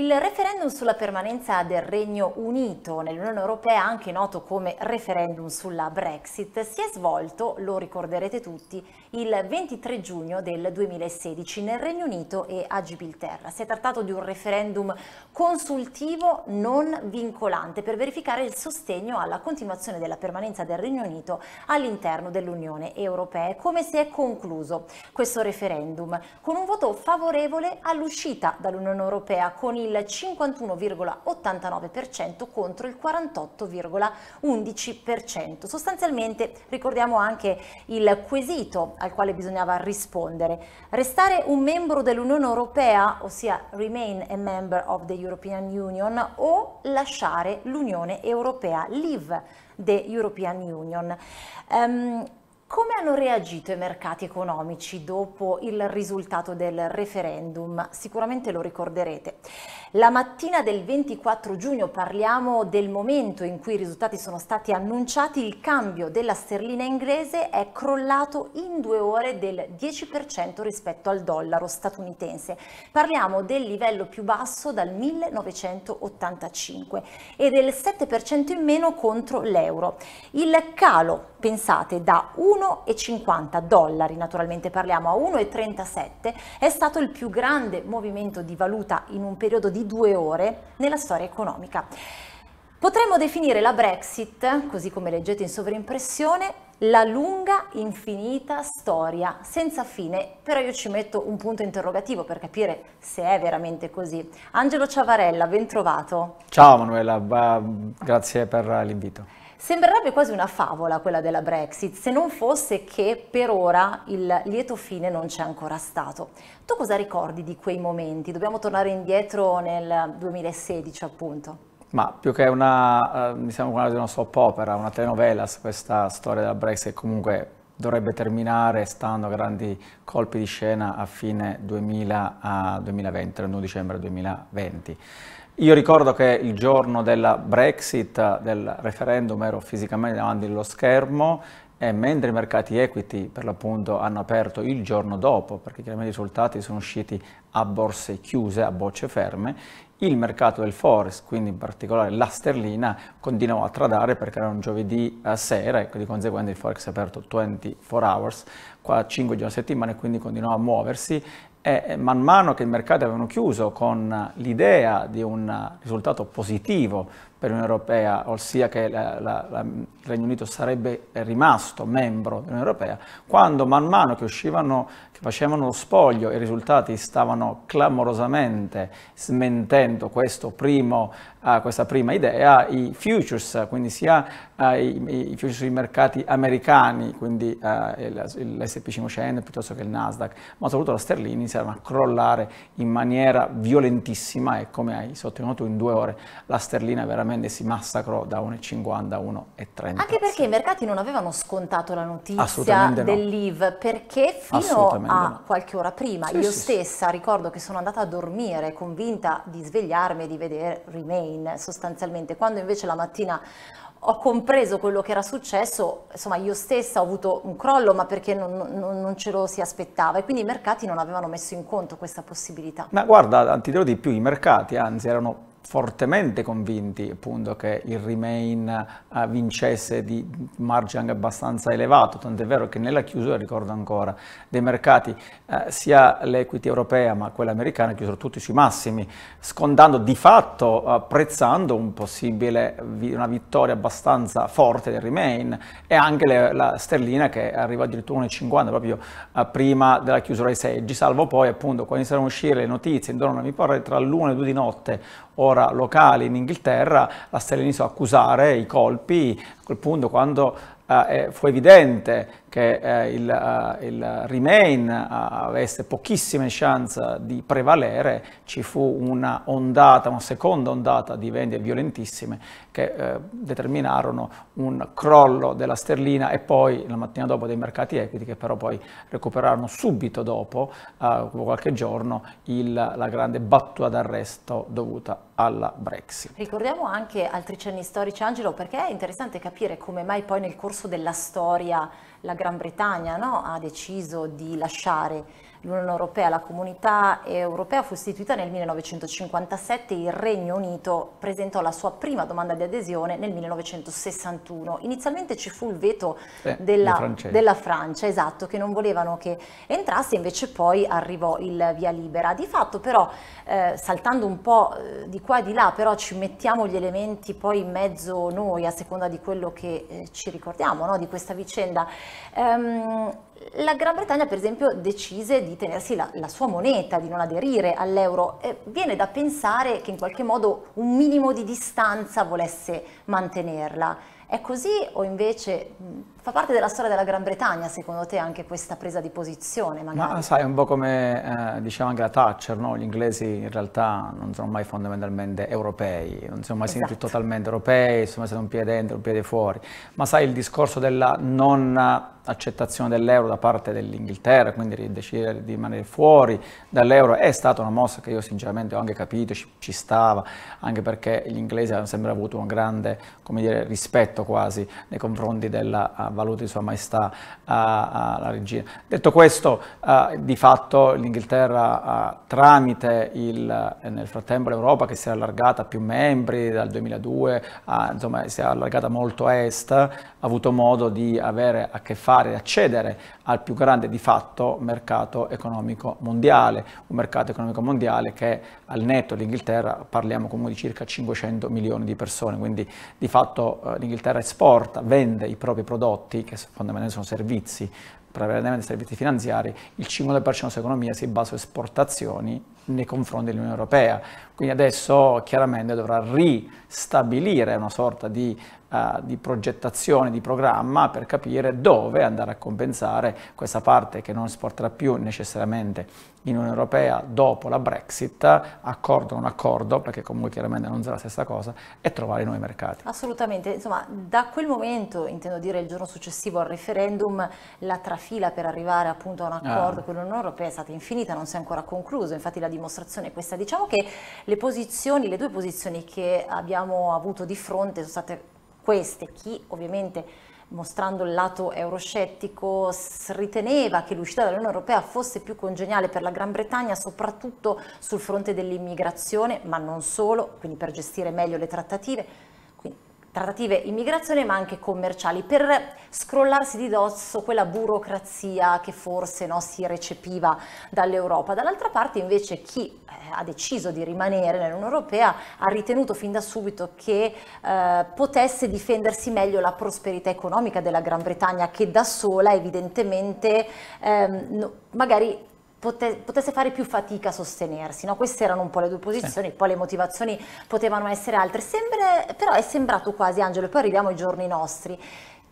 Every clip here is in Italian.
Il referendum sulla permanenza del Regno Unito nell'Unione Europea, anche noto come referendum sulla Brexit, si è svolto, lo ricorderete tutti, il 23 giugno del 2016 nel Regno Unito e a Gibilterra. Si è trattato di un referendum consultivo non vincolante per verificare il sostegno alla continuazione della permanenza del Regno Unito all'interno dell'Unione Europea. Come si è concluso questo referendum? Con un voto favorevole all'uscita dall'Unione Europea con il il 51,89% contro il 48,11%. Sostanzialmente ricordiamo anche il quesito al quale bisognava rispondere. Restare un membro dell'Unione Europea, ossia remain a member of the European Union o lasciare l'Unione Europea, leave the European Union. Um, come hanno reagito i mercati economici dopo il risultato del referendum? Sicuramente lo ricorderete. La mattina del 24 giugno parliamo del momento in cui i risultati sono stati annunciati, il cambio della sterlina inglese è crollato in due ore del 10% rispetto al dollaro statunitense. Parliamo del livello più basso dal 1985 e del 7% in meno contro l'euro. Il calo, pensate, da 1 1,50 dollari, naturalmente parliamo a 1,37, è stato il più grande movimento di valuta in un periodo di due ore nella storia economica. Potremmo definire la Brexit, così come leggete in sovrimpressione, la lunga, infinita storia senza fine, però io ci metto un punto interrogativo per capire se è veramente così. Angelo Ciavarella, ben trovato. Ciao Manuela, grazie per l'invito. Sembrerebbe quasi una favola quella della Brexit, se non fosse che per ora il lieto fine non c'è ancora stato. Tu cosa ricordi di quei momenti? Dobbiamo tornare indietro nel 2016 appunto. Ma più che una, eh, mi sembra quasi una soap opera, una telenovela, questa storia della Brexit comunque dovrebbe terminare stando a grandi colpi di scena a fine 2000, a 2020, l'1 dicembre 2020. Io ricordo che il giorno della Brexit, del referendum, ero fisicamente davanti allo schermo e mentre i mercati equity per l'appunto hanno aperto il giorno dopo, perché chiaramente i risultati sono usciti a borse chiuse, a bocce ferme, il mercato del forex, quindi in particolare la sterlina, continuava a tradare perché era un giovedì eh, sera e ecco, di conseguenza il forex è aperto 24 hours, qua 5 giorni a settimana e quindi continuava a muoversi e man mano che i mercati avevano chiuso con l'idea di un risultato positivo per l'Unione Europea, ossia che il Regno Unito sarebbe rimasto membro dell'Unione Europea, quando man mano che uscivano, che facevano lo spoglio, i risultati stavano clamorosamente smentendo primo, uh, questa prima idea, i futures, quindi sia uh, i, i, futures sui mercati americani, quindi uh, eh, l'SP500 piuttosto che il Nasdaq, ma soprattutto la sterlina iniziarono a crollare in maniera violentissima e come hai sottolineato in due ore la sterlina è veramente praticamente si massacrò da 1,50 a 1,30. Anche perché i mercati non avevano scontato la notizia no. dell'IV, perché fino a no. qualche ora prima sì, io sì, stessa sì. ricordo che sono andata a dormire convinta di svegliarmi e di vedere Remain sostanzialmente, quando invece la mattina ho compreso quello che era successo, insomma io stessa ho avuto un crollo ma perché non, non, non, ce lo si aspettava e quindi i mercati non avevano messo in conto questa possibilità. Ma guarda, ti dirò di più, i mercati anzi erano fortemente convinti appunto che il Remain eh, vincesse di margine anche abbastanza elevato, tant'è vero che nella chiusura, ricordo ancora, dei mercati eh, sia l'equity europea ma quella americana chiusero tutti sui massimi, scontando di fatto, eh, apprezzando un vi una vittoria abbastanza forte del Remain e anche le, la sterlina che arriva addirittura 1,50 proprio eh, prima della chiusura ai seggi, salvo poi appunto quando iniziano a uscire le notizie intorno a mi pare tra l'1 e le 2 di notte ora locali in Inghilterra, la stella iniziò a accusare i colpi, a quel punto quando eh, eh fu evidente che eh, il, eh, il, Remain eh, avesse pochissime chance di prevalere, ci fu una ondata, una seconda ondata di vendite violentissime che eh, determinarono un crollo della sterlina e poi la mattina dopo dei mercati equiti che però poi recuperarono subito dopo, eh, dopo qualche giorno, il, la grande battuta d'arresto dovuta alla Brexit. Ricordiamo anche altri cenni storici, Angelo, perché è interessante capire come mai poi nel corso della storia la Gran Bretagna no? ha deciso di lasciare l'Unione Europea, la comunità europea fu istituita nel 1957 il Regno Unito presentò la sua prima domanda di adesione nel 1961. Inizialmente ci fu il veto eh, della, della, Francia, esatto, che non volevano che entrasse, invece poi arrivò il via libera. Di fatto però, eh, saltando un po' eh, di qua e di là, però ci mettiamo gli elementi poi in mezzo noi, a seconda di quello che eh, ci ricordiamo no? di questa vicenda. Um, la Gran Bretagna per esempio decise di tenersi la, la sua moneta, di non aderire all'euro. Eh, viene da pensare che in qualche modo un minimo di distanza volesse mantenerla. È così o invece Fa parte della storia della Gran Bretagna, secondo te, anche questa presa di posizione? Magari? Ma sai, è un po' come eh, diceva anche la Thatcher, no? gli inglesi in realtà non sono mai fondamentalmente europei, non sono mai esatto. sentiti totalmente europei, sono sempre un piede dentro, un piede fuori. Ma sai, il discorso della non accettazione dell'euro da parte dell'Inghilterra, quindi di decidere di rimanere fuori dall'euro, è stata una mossa che io sinceramente ho anche capito, ci, ci stava, anche perché gli inglesi hanno sempre avuto un grande dire, rispetto quasi nei confronti della eh, valuti sua maestà la regina. Detto questo, di fatto l'Inghilterra tramite il, eh, nel frattempo l'Europa che si è allargata a più membri dal 2002, insomma si è allargata molto a est, ha avuto modo di avere a che fare, accedere al più grande di fatto mercato economico mondiale, un mercato economico mondiale che al netto l'Inghilterra parliamo comunque di circa 500 milioni di persone, quindi di fatto eh, l'Inghilterra esporta, vende i propri prodotti prodotti, che fondamentalmente sono servizi, prevalentemente servizi finanziari, il 5% della sua economia si basa su esportazioni nei confronti dell'Unione Europea. Quindi adesso chiaramente dovrà ristabilire una sorta di eh, di progettazione, di programma per capire dove andare a compensare questa parte che non esporterà più necessariamente in Unione Europea dopo la Brexit, accordo o non accordo, perché comunque chiaramente non sarà la stessa cosa, e trovare nuovi mercati. Assolutamente, insomma da quel momento, intendo dire il giorno successivo al referendum, la trafila per arrivare appunto a un accordo ah. con l'Unione Europea è stata infinita, non si è ancora concluso, infatti la dimostrazione è questa. Diciamo che le posizioni, le due posizioni che abbiamo avuto di fronte sono state queste, chi ovviamente mostrando il lato euroscettico, riteneva che l'uscita dall'Unione Europea fosse più congeniale per la Gran Bretagna, soprattutto sul fronte dell'immigrazione, ma non solo, quindi per gestire meglio le trattative, trattative immigrazione ma anche commerciali per scrollarsi di dosso quella burocrazia che forse no, si recepiva dall'Europa. Dall'altra parte invece chi eh, ha deciso di rimanere nell'Unione Europea ha ritenuto fin da subito che eh, potesse difendersi meglio la prosperità economica della Gran Bretagna che da sola evidentemente ehm, no, magari potesse fare più fatica a sostenersi. No? Queste erano un po' le due posizioni, sì. poi le motivazioni potevano essere altre. Sempre, però è sembrato quasi, Angelo, poi arriviamo ai giorni nostri,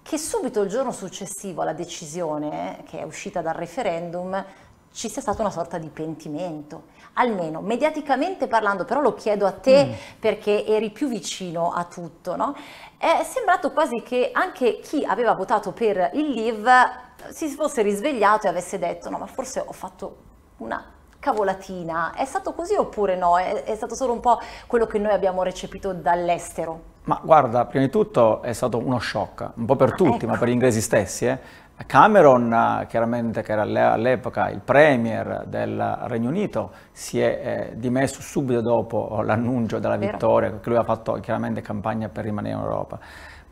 che subito il giorno successivo alla decisione che è uscita dal referendum ci sia stato una sorta di pentimento. Almeno mediaticamente parlando, però lo chiedo a te mm. perché eri più vicino a tutto, no? È sembrato quasi che anche chi aveva votato per il Live si fosse risvegliato e avesse detto no ma forse ho fatto una cavolatina, è stato così oppure no? È, è stato solo un po' quello che noi abbiamo recepito dall'estero? Ma guarda, prima di tutto è stato uno shock, un po' per ah, tutti, ecco. ma per gli inglesi stessi. Eh. Cameron, chiaramente che era all'epoca il premier del Regno Unito, si è eh, dimesso subito dopo l'annuncio della vittoria, che lui ha fatto chiaramente campagna per rimanere in Europa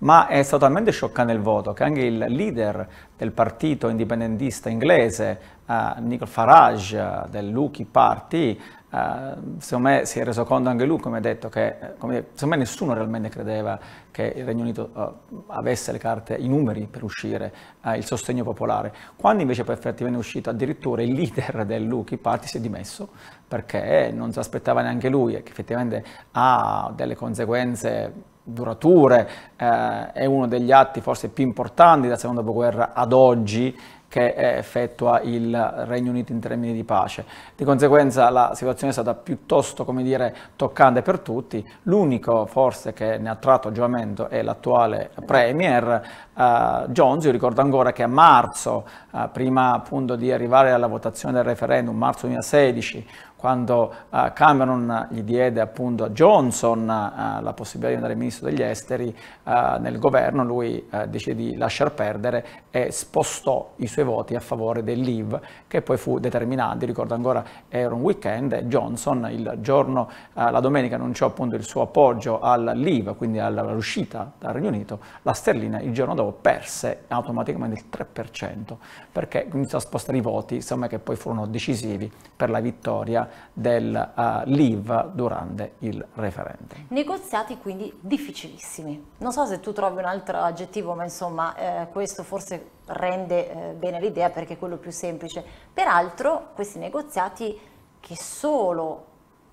ma è stato talmente scioccante il voto che anche il leader del partito indipendentista inglese, uh, eh, Nigel Farage, Lucky Party, Uh, secondo me si è reso conto anche lui, come ha detto, che come, secondo me nessuno realmente credeva che il Regno Unito uh, avesse le carte, i numeri per uscire, uh, il sostegno popolare. Quando invece poi effetti viene uscito, addirittura il leader del Lucky Party si è dimesso perché non si aspettava neanche lui e che effettivamente ha delle conseguenze durature, eh, è uno degli atti forse più importanti dal secondo dopoguerra ad oggi che eh, effettua il Regno Unito in termini di pace. Di conseguenza la situazione è stata piuttosto, come dire, toccante per tutti. L'unico forse che ne ha tratto giovamento è l'attuale Premier eh, Jones. Io ricordo ancora che a marzo, eh, prima appunto di arrivare alla votazione del referendum, marzo 2016, quando uh, Cameron gli diede appunto a Johnson uh, la possibilità di andare ministro degli esteri uh, nel governo, lui decise di lasciar perdere e spostò i suoi voti a favore del Leave, che poi fu determinante. Ricordo ancora, era un weekend e Johnson il giorno, la domenica, annunciò appunto il suo appoggio al Leave, quindi all'uscita dal Regno Unito. La sterlina il giorno dopo perse automaticamente il 3% perché iniziò a spostare i voti, insomma, che poi furono decisivi per la vittoria del uh, eh, leave durante il referendum. Negoziati quindi difficilissimi. Non so se tu trovi un altro aggettivo, ma insomma eh, questo forse rende eh, bene l'idea perché è quello più semplice. Peraltro questi negoziati che solo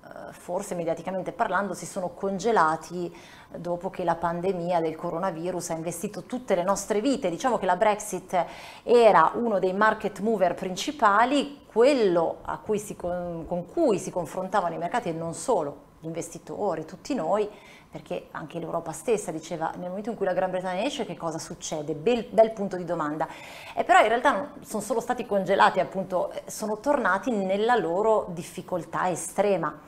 eh, forse mediaticamente parlando, si sono congelati eh, dopo che la pandemia del coronavirus ha investito tutte le nostre vite. Diciamo che la Brexit era uno dei market mover principali quello cui si, con cui si confrontavano i mercati e non solo gli investitori, tutti noi, perché anche l'Europa stessa diceva nel momento in cui la Gran Bretagna esce che cosa succede, bel, bel punto di domanda, e però in realtà sono solo stati congelati appunto, eh, sono tornati nella loro difficoltà estrema.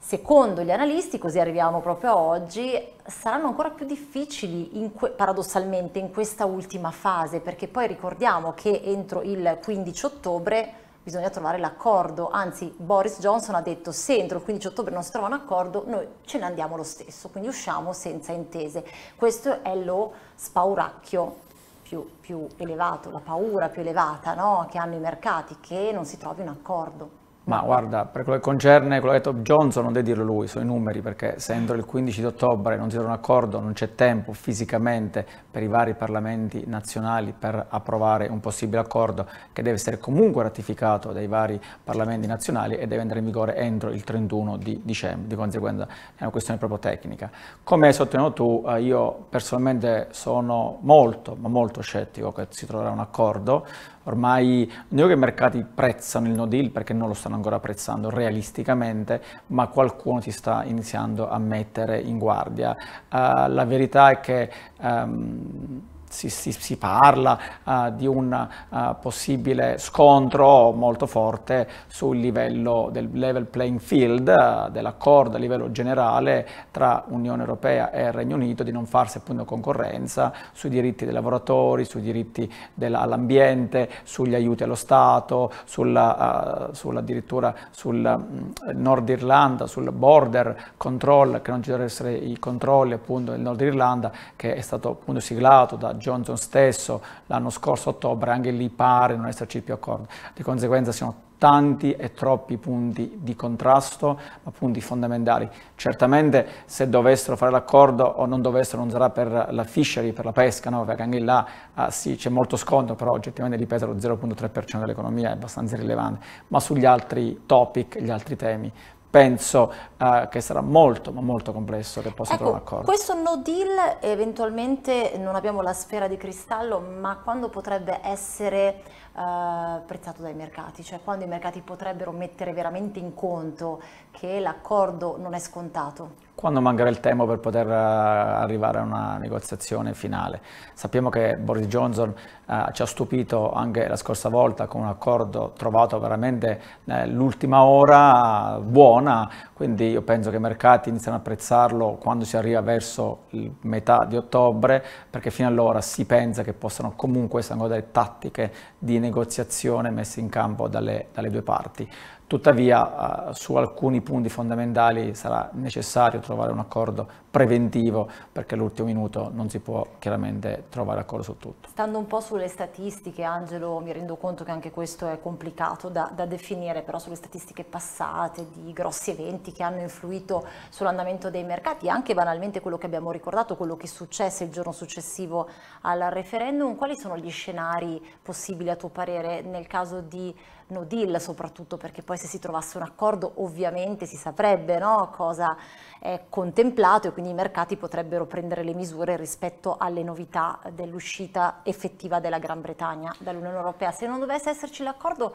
Secondo gli analisti, così arriviamo proprio a oggi, saranno ancora più difficili in que- paradossalmente in questa ultima fase, perché poi ricordiamo che entro il 15 ottobre bisogna trovare l'accordo, anzi Boris Johnson ha detto se entro il 15 ottobre non si trova un accordo noi ce ne andiamo lo stesso, quindi usciamo senza intese. Questo è lo spauracchio più, più elevato, la paura più elevata no? che hanno i mercati, che non si trovi un accordo. Ma guarda, per quello che concerne quello che ha detto Johnson, non devi dirlo lui, sono i numeri, perché se entro il 15 di ottobre non si trova un accordo, non c'è tempo fisicamente per i vari parlamenti nazionali per approvare un possibile accordo che deve essere comunque ratificato dai vari parlamenti nazionali e deve entrare in vigore entro il 31 di dicembre, di conseguenza è una questione proprio tecnica. Come hai sottolineato tu, eh, io personalmente sono molto, ma molto scettico che si troverà un accordo, Ormai non è che i mercati prezzano il no deal perché non lo stanno ancora apprezzando realisticamente, ma qualcuno ti sta iniziando a mettere in guardia. Uh, la verità è che um, si, si, si parla uh, di un uh, possibile scontro molto forte sul livello del level playing field, eh, dell'accordo a livello generale tra Unione Europea e Regno Unito di non farsi appunto concorrenza sui diritti dei lavoratori, sui diritti dell'ambiente, sugli aiuti allo Stato, sulla, sulla addirittura sul mh, mm, Nord Irlanda, sul border control, che non ci dovrebbero essere i controlli appunto del Nord Irlanda, che è stato appunto siglato da Johnson stesso l'anno scorso, ottobre, anche lì pare non esserci più accordo. Di conseguenza sono tanti e troppi punti di contrasto, ma punti fondamentali. Certamente se dovessero fare l'accordo o non dovessero non sarà per la fishery, per la pesca, no? perché anche là ah, sì, c'è molto scontro, però oggettivamente lì pesa lo 0,3% dell'economia, è abbastanza rilevante, ma sugli altri topic, gli altri temi penso uh, che sarà molto ma molto complesso che possa ecco, trovare un accordo. Questo no deal eventualmente non abbiamo la sfera di cristallo ma quando potrebbe essere uh, eh, prezzato dai mercati? Cioè quando i mercati potrebbero mettere veramente in conto che l'accordo non è scontato? quando mancherà il tempo per poter eh, arrivare a una negoziazione finale. Sappiamo che Boris Johnson eh, ci ha stupito anche la scorsa volta con un accordo trovato veramente eh, l'ultima ora eh, buona, quindi io penso che i mercati iniziano ad apprezzarlo quando si arriva verso metà di ottobre, perché fino allora si pensa che possano comunque essere delle tattiche di negoziazione messe in campo dalle, dalle due parti. Tuttavia eh, su alcuni punti fondamentali sarà necessario trovare un accordo preventivo perché all'ultimo minuto non si può chiaramente trovare accordo su tutto. Stando un po' sulle statistiche, Angelo, mi rendo conto che anche questo è complicato da, da definire, però sulle statistiche passate di grossi eventi che hanno influito sull'andamento dei mercati anche banalmente quello che abbiamo ricordato, quello che successe il giorno successivo al referendum, quali sono gli scenari possibili a tuo parere nel caso di no deal soprattutto perché poi se si trovasse un accordo ovviamente si saprebbe no, cosa è contemplato e quindi i mercati potrebbero prendere le misure rispetto alle novità dell'uscita effettiva della Gran Bretagna dall'Unione Europea. Se non dovesse esserci l'accordo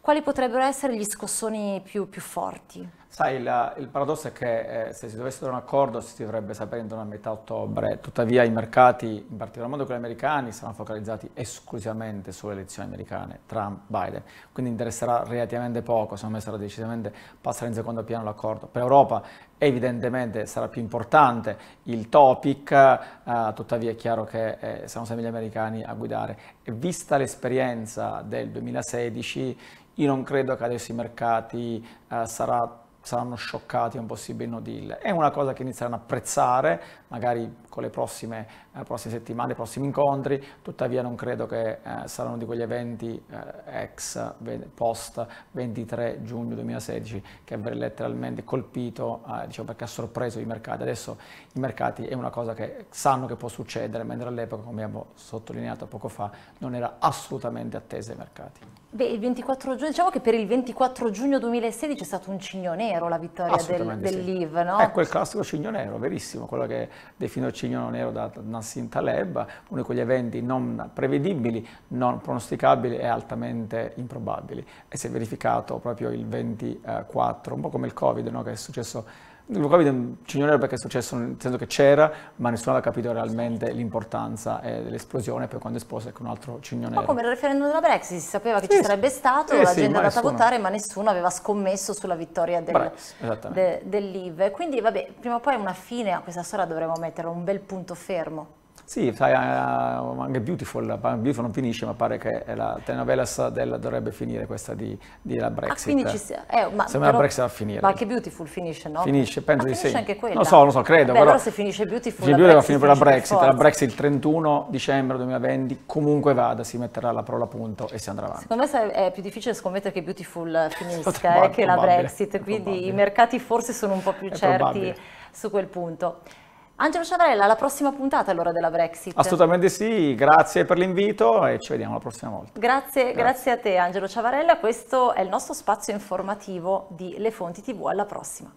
quali potrebbero essere gli scossoni più, più forti? Sai, la, il paradosso è che eh, se si dovesse dare un accordo si dovrebbe sapere intorno a metà ottobre, tuttavia i mercati, in particolar modo quelli americani, saranno focalizzati esclusivamente sulle elezioni americane, Trump, Biden, quindi interesserà relativamente poco, secondo me sarà decisamente passare in secondo piano l'accordo. Per Europa evidentemente sarà più importante il topic, eh, tuttavia è chiaro che eh, saranno sempre gli americani a guidare. E vista l'esperienza del 2016, io non credo che adesso i mercati eh, sarà saranno scioccati, è un possibile no deal. È una cosa che inizieranno a apprezzare, magari con le prossime, eh, prossime settimane, i prossimi incontri, tuttavia non credo che eh, saranno di quegli eventi eh, ex post 23 giugno 2016 che avrebbero letteralmente colpito, diciamo perché ha sorpreso i mercati. Adesso i mercati è una cosa che sanno che può succedere, mentre all'epoca, come abbiamo sottolineato poco fa, non era assolutamente attesa ai mercati. Beh, il 24 giugno, diciamo che per il 24 giugno 2016 è stato un cigno nero la vittoria del, dell'IV, sì. no? È quel classico cigno nero, verissimo, quello che definito cigno nero da Nassim Taleb, uno di quegli eventi non prevedibili, non pronosticabili e altamente improbabili. E si è verificato proprio il 24, un po' come il Covid, no? che è successo Lukaku è un mm, cignolero perché è successo nel senso che c'era, ma nessuno aveva capito realmente l'importanza eh, dell'esplosione, poi quando è esplosa ecco un altro cignolero. Ma come il referendum della Brexit, si sapeva che sì, ci sarebbe stato, eh, la sì, gente è andata a votare, ma nessuno aveva scommesso sulla vittoria del, de, dell'IV. Quindi vabbè, prima o poi una fine a questa storia dovremmo mettere un bel punto fermo. Sì, sai, eh, eh, anche Beautiful, Beautiful non finisce, ma pare che la telenovelas del, dovrebbe finire questa di, di la ah, Brexit. Ah, quindi ci sia. Eh, ma, Sembra la Brexit va a finire. Ma anche Beautiful finisce, no? Finisce, penso ah, di sì. anche quella. Non so, non so, credo. Beh, però, allora se finisce Beautiful, sì, Beautiful Brexit, finisce per la Brexit. Per la Brexit il 31 dicembre 2020, comunque vada, si metterà la parola punto e si andrà avanti. Secondo me è più difficile scommettere che Beautiful finisca eh, che la Brexit, quindi i mercati forse sono un po' più certi su quel punto. Angelo Ciavarella, alla prossima puntata allora della Brexit. Assolutamente sì, grazie per l'invito e ci vediamo la prossima volta. Grazie, grazie, grazie a te Angelo Ciavarella, questo è il nostro spazio informativo di Le Fonti TV, alla prossima.